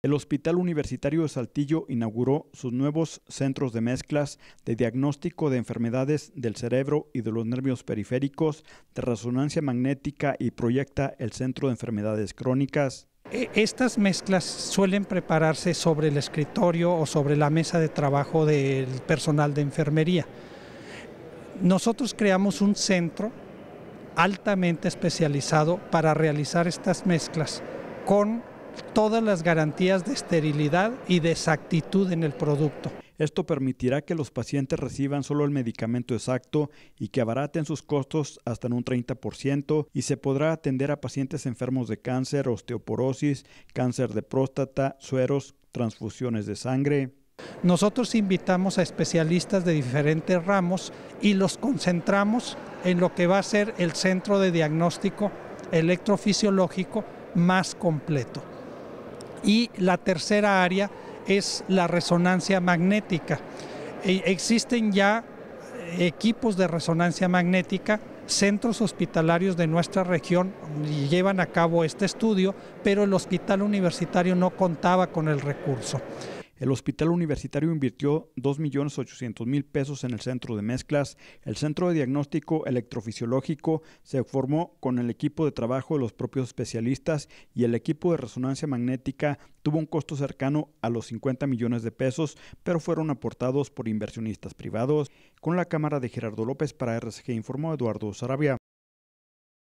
El Hospital Universitario de Saltillo inauguró sus nuevos centros de mezclas de diagnóstico de enfermedades del cerebro y de los nervios periféricos, de resonancia magnética y proyecta el Centro de Enfermedades Crónicas. E, estas mezclas suelen prepararse sobre el escritorio o sobre la mesa de trabajo del personal de enfermería. Nosotros creamos un centro altamente especializado para realizar estas mezclas con todas las garantías de esterilidad y de exactitud en el producto. Esto permitirá que los pacientes reciban solo el medicamento exacto y que abaraten sus costos hasta en un 30% y se podrá atender a pacientes enfermos de cáncer, osteoporosis, cáncer de próstata, sueros, transfusiones de sangre. Nosotros invitamos a especialistas de diferentes ramos y los concentramos en lo que va a ser el centro de diagnóstico electrofisiológico más completo. Y la tercera área es la resonancia magnética. E, existen ya equipos de resonancia magnética, centros hospitalarios de nuestra región llevan a cabo este estudio, pero el hospital universitario no contaba con el recurso. El hospital universitario invirtió 2.800.000 pesos en el centro de mezclas. El centro de diagnóstico electrofisiológico se formó con el equipo de trabajo de los propios especialistas y el equipo de resonancia magnética tuvo un costo cercano a los 50 millones de pesos, pero fueron aportados por inversionistas privados. Con la cámara de Gerardo López para RCG informó Eduardo Sarabia.